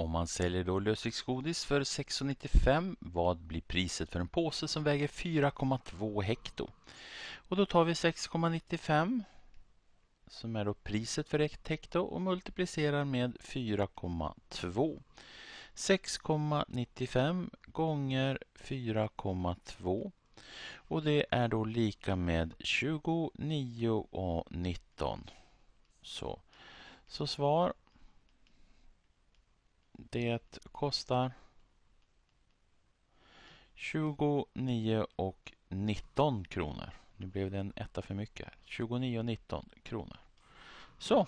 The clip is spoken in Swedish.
Om man säljer då lösviktsgodis för 6,95 vad blir priset för en påse som väger 4,2 hekto? Och då tar vi 6,95 som är då priset för 1 hekto och multiplicerar med 4,2. 6,95 gånger 4,2 och det är då lika med 29 och 19. Så, så svar det kostar 29 och 19 kronor. Nu blev det en etta för mycket. 29 och 19 kronor. Så.